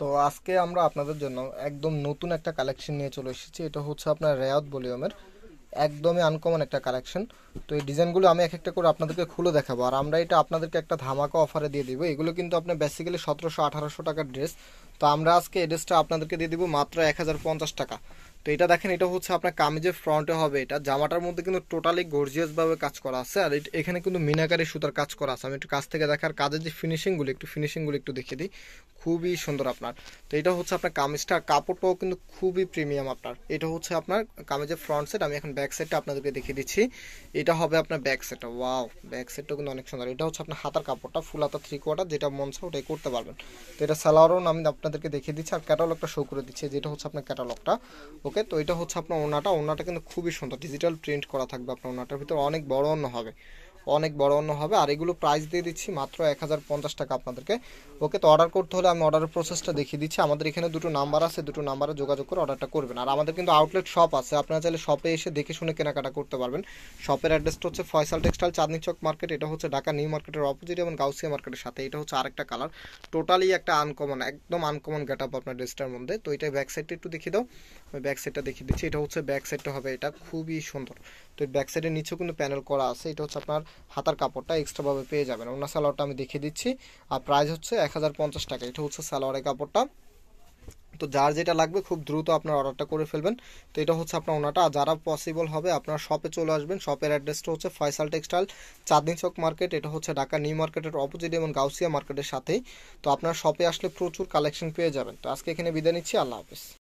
তো আজকে আমরা আপনাদের জন্য একদম নতুন একটা কালেকশন নিয়ে চলে এসেছি এটা হচ্ছে আপনার রেয়াত বলিউমের একদমই আনকমন একটা কালেকশন তো এই ডিজাইনগুলো আমি এক একটা করে আপনাদেরকে খুলে দেখাবো আর আমরা এটা আপনাদেরকে একটা ধামাকা অফারে দিয়ে দিব এগুলো কিন্তু আপনার বেসিক্যালি সতেরোশো আঠারোশো টাকার ড্রেস তো আমরা আজকে এই ড্রেসটা আপনাদেরকে দিয়ে দিব মাত্র এক টাকা তো এটা দেখেন এটা হচ্ছে আপনার কামিজের ফ্রন্টে হবে এটা জামাটার মধ্যে কিন্তু টোটালি গর্জিয়াসভাবে কাজ করা আছে আর এখানে কিন্তু মিনাকারি সুতার কাজ করা আছে আমি একটু কাছ থেকে দেখার কাজের যে ফিনিশিংগুলো একটু ফিনিশিংগুলো একটু দেখিয়ে দিই খুবই সুন্দর আপনার তো এটা হচ্ছে আপনার কামিজটা কাপড়টাও কিন্তু খুবই প্রিমিয়াম আপনার এটা হচ্ছে আপনার কামিজের ফ্রন্ট সেট আমি এখন ব্যাক সাইডটা আপনাদেরকে দেখিয়ে দিচ্ছি এটা হবে আপনার ব্যাক সেটটা ওয়াও ব্যাক সেটটা কিন্তু অনেক সুন্দর এটা হচ্ছে আপনার হাতার কাপড়টা ফুল হাতা থ্রি কোয়ার্টার যেটা মন চায় ওটাই করতে পারবেন তো এটা স্যালারও আমি আপনাদেরকে দেখিয়ে দিচ্ছি আর ক্যাটালগটা শো করে দিচ্ছি যেটা হচ্ছে আপনার ক্যাটালগটা ওকে তো এটা হচ্ছে আপনার ওনাটা ওনাটা কিন্তু খুবই সুন্দর ডিজিটাল প্রিন্ট করা থাকবে আপনার ওনাটার ভিতরে অনেক বড় অন্য হবে অনেক বড় অন্য হবে আর এগুলো প্রাইস দিয়ে দিচ্ছি মাত্র এক হাজার পঞ্চাশ টাকা আপনাদেরকে ওকে তো অর্ডার করতে হলে আমি অর্ডারের প্রসেসটা দেখিয়ে দিচ্ছি আমাদের এখানে দুটো নাম্বার আছে দুটো নাম্বারে যোগাযোগ করে অর্ডারটা করবেন আর আমাদের কিন্তু আউটলেট শপ আছে আপনারা চাইলে শপে এসে দেখে শুনে কেনাকাটা করতে পারবেন শপের অ্যাড্রেসটা হচ্ছে ফয়সাল টেক্সটাইল চাঁদনি চক মার্কেট এটা হচ্ছে ঢাকা নিউ মার্কেটের অপোজিট এবং গাউসিয়া মার্কেটের সাথে এটা হচ্ছে আরেকটা কালার টোটালি একটা আনকমন একদম আনকমন গেট আপ আপনার ড্রেসটার মধ্যে তো এটা ব্যাক সাইডটা একটু দেখিয়ে দাও ব্যাকসাইডটা ব্যাক সাইডটা দেখিয়ে দিচ্ছি এটা হচ্ছে ব্যাক সাইডটা হবে এটা খুবই সুন্দর তো ব্যাক সাইডের নিচেও কিন্তু প্যানেল করা আছে এটা হচ্ছে আপনার হাতার কাপড়টা এক্সট্রাভাবে পেয়ে যাবেন ওনার সালোয়ারটা আমি দেখিয়ে দিচ্ছি আর প্রাইস হচ্ছে এক টাকা এটা হচ্ছে সালোয়ারের কাপড়টা তো যার যেটা লাগবে খুব দ্রুত আপনার অর্ডারটা করে ফেলবেন তো এটা হচ্ছে আপনার ওনাটা আর যারা পসিবল হবে আপনার শপে চলে আসবেন শপের অ্যাড্রেসটা হচ্ছে ফয়সাল টেক্সটাইল চাঁদনি চক মার্কেট এটা হচ্ছে ঢাকা নিউ মার্কেটের অপোজিট এবং গাউসিয়া মার্কেটের সাথেই তো আপনার শপে আসলে প্রচুর কালেকশন পেয়ে যাবেন তো আজকে এখানে বিদায় নিচ্ছি আল্লাহ হাফিজ